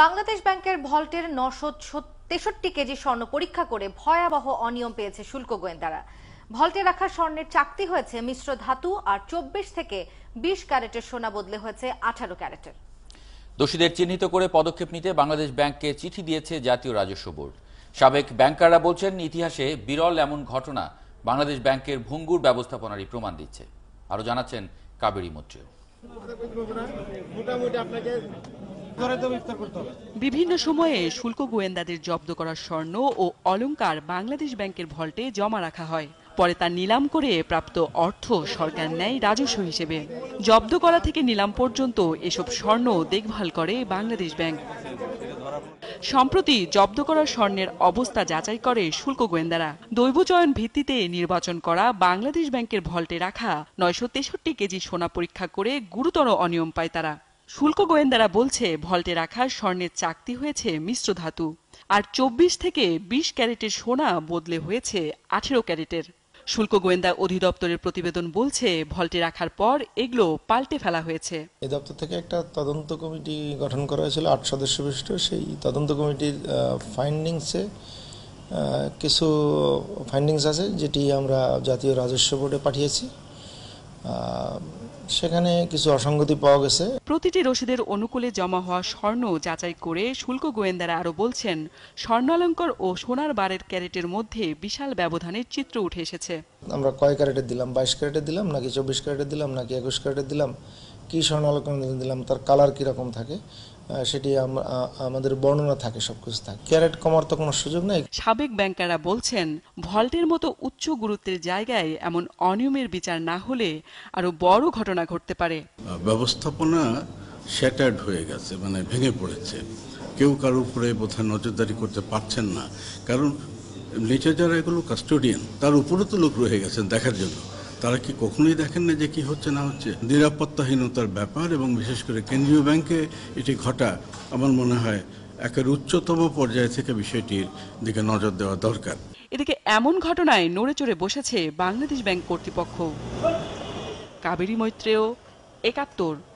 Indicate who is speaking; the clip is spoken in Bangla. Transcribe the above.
Speaker 1: বাংলাদেশ ব্যাংকের ভল্টের নশো তেষট্টি কেজি স্বর্ণ পরীক্ষা করে ভয়াবহ অনিয়ম পেয়েছে শুল্ক গোয়েন্দারা ভল্টে রাখা স্বর্ণের চাকতি হয়েছে মিশ্র ধাতু আর চব্বিশ থেকে বিশ ক্যারেটের সোনা বদলে হয়েছে আঠারো ক্যারেটের
Speaker 2: দোষীদের চিহ্নিত করে পদক্ষেপ নিতে বাংলাদেশ ব্যাংককে চিঠি দিয়েছে জাতীয় রাজস্ব বোর্ড সাবেক ব্যাংকাররা বলছেন ইতিহাসে বিরল এমন ঘটনা বাংলাদেশ ব্যাংকের ভঙ্গুর ব্যবস্থাপনারই প্রমাণ দিচ্ছে আরও জানাচ্ছেন কাবেরী মৈত্রী
Speaker 3: মোটামুটি আপনাকে
Speaker 1: বিভিন্ন সময়ে শুল্ক গোয়েন্দাদের জব্দ করা স্বর্ণ ও অলঙ্কার বাংলাদেশ ব্যাংকের ভল্টে জমা রাখা হয় পরে তা নিলাম করে প্রাপ্ত অর্থ সরকার নেয় রাজস্ব হিসেবে জব্দ করা থেকে নিলাম পর্যন্ত এসব স্বর্ণ দেখভাল করে বাংলাদেশ ব্যাংক সম্প্রতি জব্দ করা স্বর্ণের অবস্থা যাচাই করে শুল্ক গোয়েন্দারা দৈবচয়ন ভিত্তিতে নির্বাচন করা বাংলাদেশ ব্যাংকের ভল্টে রাখা নয়শো তেষট্টি কেজি সোনা পরীক্ষা করে গুরুতর অনিয়ম পায় তারা শুল্ক গোয়েন্দারা বলছে ভল্টে রাখা স্বর্ণের চাকতি হয়েছে মিশ্র ধাতু আর চব্বিশ থেকে বিশ ক্যারেটের সোনা বদলে হয়েছে আঠেরো ক্যারেটের শুল্ক গোয়েন্দা অধিদপ্তরের প্রতিবেদন বলছে ভল্টে রাখার পর এগুলো পাল্টে ফেলা হয়েছে
Speaker 3: এ দপ্তর থেকে একটা তদন্ত কমিটি গঠন করা হয়েছিল আট সদস্য বিশিষ্ট সেই তদন্ত কমিটির ফাইন্ডিংসে কিছু ফাইন্ডিংস আছে যেটি আমরা জাতীয় রাজস্ব বোর্ডে পাঠিয়েছি সেখানে কিছু অসঙ্গতি পাওয়া গেছে
Speaker 1: প্রতিটি রসিদের অনুকূলে জমা হওয়া স্বর্ণ যাচাই করে শুল্ক গোয়েন্দারা আরো বলছেন স্বর্ণালঙ্কার ও সোনার বারের ক্যারেটের মধ্যে বিশাল ব্যবধানের চিত্র উঠে এসেছে
Speaker 3: আমরা কয় ক্যারেটে দিলাম বাইশ ক্যারেটে দিলাম নাকি চব্বিশ ক্যারেটে দিলাম নাকি একুশ ক্যারেটে দিলাম কী স্বর্ণমালা কম্বিনেশন দিলাম তার কালার কীরকম থাকে সেটি আমাদের বর্ণনা থাকে সবকিছু থাকে ক্যারেট কমার তো কোনো সুযোগ নেই
Speaker 1: সাবেক ব্যাংকাররা বলছেন ভল্টের মতো উচ্চ গুরুত্বের জায়গায় এমন অনিয়মের বিচার না হলে আরও বড় ঘটনা ঘটতে পারে
Speaker 2: ব্যবস্থাপনা শ্যাটার্ড হয়ে গেছে মানে ভেঙে পড়েছে কেউ কারোর উপরে বোধহয় নজরদারি করতে পারছেন না কারণ নিচে যারা এগুলো কাস্টোডিয়ান তার উপরে তো লোক রয়ে গেছেন দেখার জন্য তারা কি কখনোই দেখেন না যে কি হচ্ছে না হচ্ছে নিরাপত্তাহীনতার ব্যাপার এবং বিশেষ করে কেন্দ্রীয় ব্যাংকে এটি ঘটা আমার মনে হয় একের উচ্চতম পর্যায় থেকে বিষয়টির দিকে নজর দেওয়া দরকার
Speaker 1: এদিকে এমন ঘটনায় নড়ে চড়ে বসেছে বাংলাদেশ ব্যাংক কর্তৃপক্ষ কাবেরী মৈত্রেয় একাত্তর